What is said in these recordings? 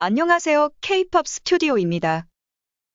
안녕하세요. K-팝 스튜디오입니다.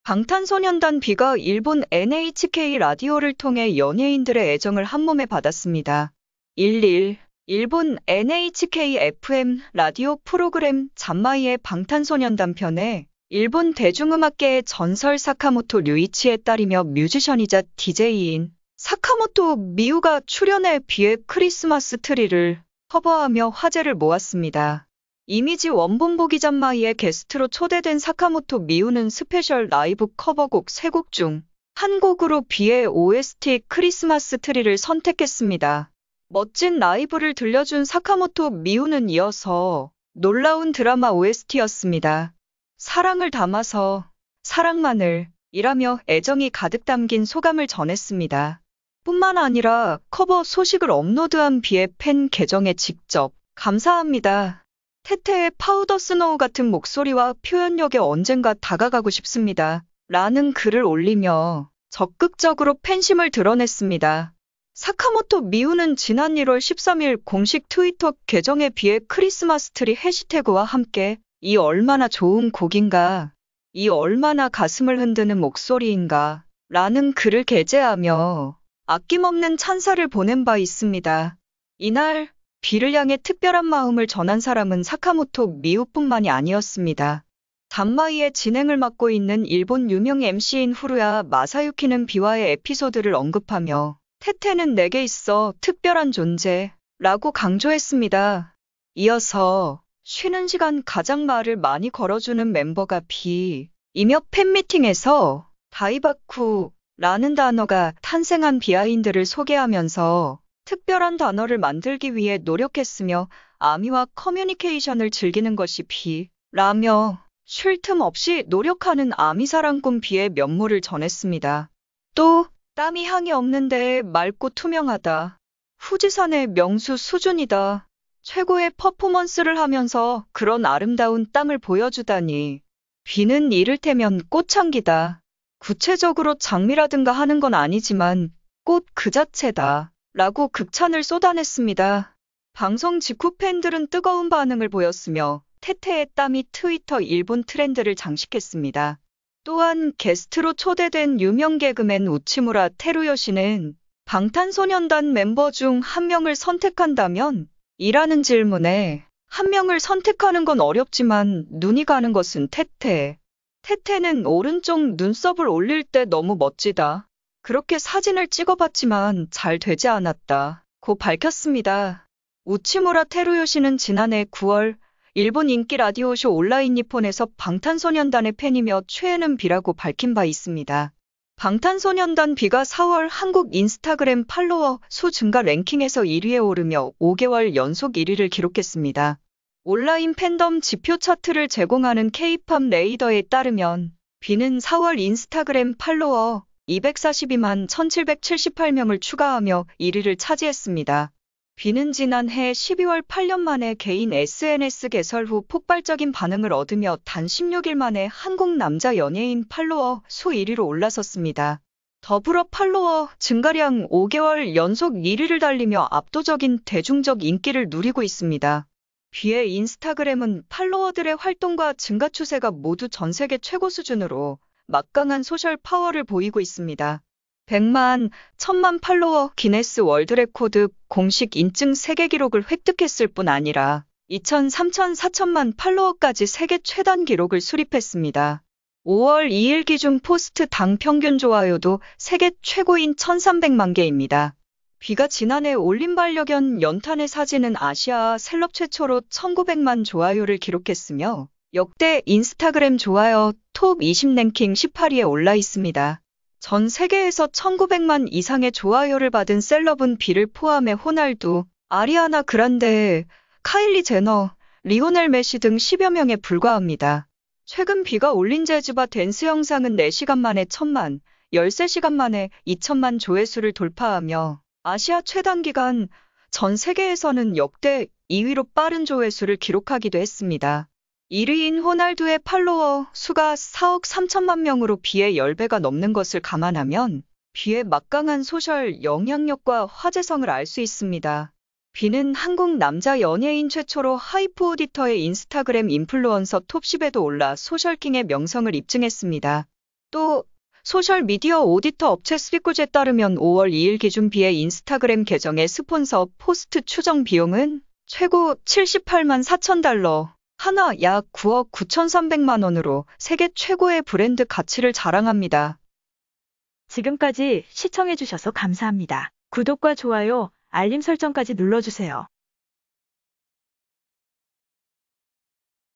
방탄소년단 비가 일본 NHK 라디오를 통해 연예인들의 애정을 한몸에 받았습니다. 11. 일본 NHK FM 라디오 프로그램 잔마이의 방탄소년단 편에 일본 대중음악계의 전설 사카모토 류이치의 딸이며 뮤지션이자 DJ인 사카모토 미우가 출연해비의 크리스마스 트리를 커버하며 화제를 모았습니다. 이미지 원본 보기 전마이의 게스트로 초대된 사카모토 미우는 스페셜 라이브 커버곡 3곡 중 한 곡으로 비의 OST 크리스마스 트리를 선택했습니다. 멋진 라이브를 들려준 사카모토 미우는 이어서 놀라운 드라마 OST였습니다. 사랑을 담아서 사랑만을 이라며 애정이 가득 담긴 소감을 전했습니다. 뿐만 아니라 커버 소식을 업로드한 비의 팬 계정에 직접 감사합니다. 태태의 파우더 스노우 같은 목소리와 표현력에 언젠가 다가가고 싶습니다. 라는 글을 올리며 적극적으로 팬심을 드러냈습니다. 사카모토 미우는 지난 1월 13일 공식 트위터 계정에 비해 크리스마스 트리 해시태그와 함께 이 얼마나 좋은 곡인가, 이 얼마나 가슴을 흔드는 목소리인가 라는 글을 게재하며 아낌없는 찬사를 보낸 바 있습니다. 이날 비를 향해 특별한 마음을 전한 사람은 사카모토 미우뿐만이 아니었습니다. 단마이의 진행을 맡고 있는 일본 유명 MC인 후루야 마사유키는 비와의 에피소드를 언급하며 테테는 내게 있어 특별한 존재 라고 강조했습니다. 이어서 쉬는 시간 가장 말을 많이 걸어주는 멤버가 비이며 팬미팅에서 다이바쿠라는 단어가 탄생한 비하인드를 소개하면서 특별한 단어를 만들기 위해 노력했으며 아미와 커뮤니케이션을 즐기는 것이 비라며 쉴 틈 없이 노력하는 아미 사랑꾼 비의 면모를 전했습니다. 또 땀이 향이 없는데 맑고 투명하다. 후지산의 명수 수준이다. 최고의 퍼포먼스를 하면서 그런 아름다운 땀을 보여주다니. 비는 이를테면 꽃향기다. 구체적으로 장미라든가 하는 건 아니지만 꽃 그 자체다. 라고 극찬을 쏟아냈습니다. 방송 직후 팬들은 뜨거운 반응을 보였으며 태태의 땀이 트위터 일본 트렌드를 장식했습니다. 또한 게스트로 초대된 유명 개그맨 우치무라 테루요 씨는 방탄소년단 멤버 중 한 명을 선택한다면 이라는 질문에 한 명을 선택하는 건 어렵지만 눈이 가는 것은 태태. 태태는 오른쪽 눈썹을 올릴 때 너무 멋지다. 그렇게 사진을 찍어봤지만 잘 되지 않았다. 고 밝혔습니다. 우치무라 테루요 시는 지난해 9월 일본 인기 라디오쇼 온라인 니폰에서 방탄소년단의 팬이며 최애는 비라고 밝힌 바 있습니다. 방탄소년단 비가 4월 한국 인스타그램 팔로워 수 증가 랭킹에서 1위에 오르며 5개월 연속 1위를 기록했습니다. 온라인 팬덤 지표 차트를 제공하는 케이팝 레이더에 따르면 비는 4월 인스타그램 팔로워 242만 1778명을 추가하며 1위를 차지했습니다. 비는 지난해 12월 8년 만에 개인 SNS 개설 후 폭발적인 반응을 얻으며 단 16일 만에 한국 남자 연예인 팔로워 수 1위로 올라섰습니다. 더불어 팔로워 증가량 5개월 연속 1위를 달리며 압도적인 대중적 인기를 누리고 있습니다. 비의 인스타그램은 팔로워들의 활동과 증가 추세가 모두 전 세계 최고 수준으로 막강한 소셜 파워를 보이고 있습니다. 100만, 1000만 팔로워 기네스 월드레코드 공식 인증 세계 기록을 획득했을 뿐 아니라 2000, 3000, 4000만 팔로워까지 세계 최단 기록을 수립했습니다. 5월 2일 기준 포스트 당 평균 좋아요도 세계 최고인 1300만 개입니다. 비가 지난해 올림 반려견 연탄의 사진은 아시아 셀럽 최초로 1900만 좋아요를 기록했으며 역대 인스타그램 좋아요 톱20 랭킹 18위에 올라 있습니다. 전 세계에서 1900만 이상의 좋아요를 받은 셀럽은 비를 포함해 호날두, 아리아나 그란데, 카일리 제너, 리오넬 메시 등 10여 명에 불과합니다. 최근 비가 올린 재즈바 댄스 영상은 4시간 만에 1000만, 13시간 만에 2천만 조회수를 돌파하며 아시아 최단 기간 전 세계에서는 역대 2위로 빠른 조회수를 기록하기도 했습니다. 1위인 호날두의 팔로워 수가 4억 3천만 명으로 비의 10배가 넘는 것을 감안하면 비의 막강한 소셜 영향력과 화제성을 알 수 있습니다. 비는 한국 남자 연예인 최초로 하이프 오디터의 인스타그램 인플루언서 톱10에도 올라 소셜킹의 명성을 입증했습니다. 또 소셜미디어 오디터 업체 스피꾸즈에 따르면 5월 2일 기준 비의 인스타그램 계정의 스폰서 포스트 추정 비용은 최고 78만 4천 달러, 하나 약 9억 9,300만 원으로 세계 최고의 브랜드 가치를 자랑합니다. 지금까지 시청해주셔서 감사합니다. 구독과 좋아요, 알림 설정까지 눌러주세요.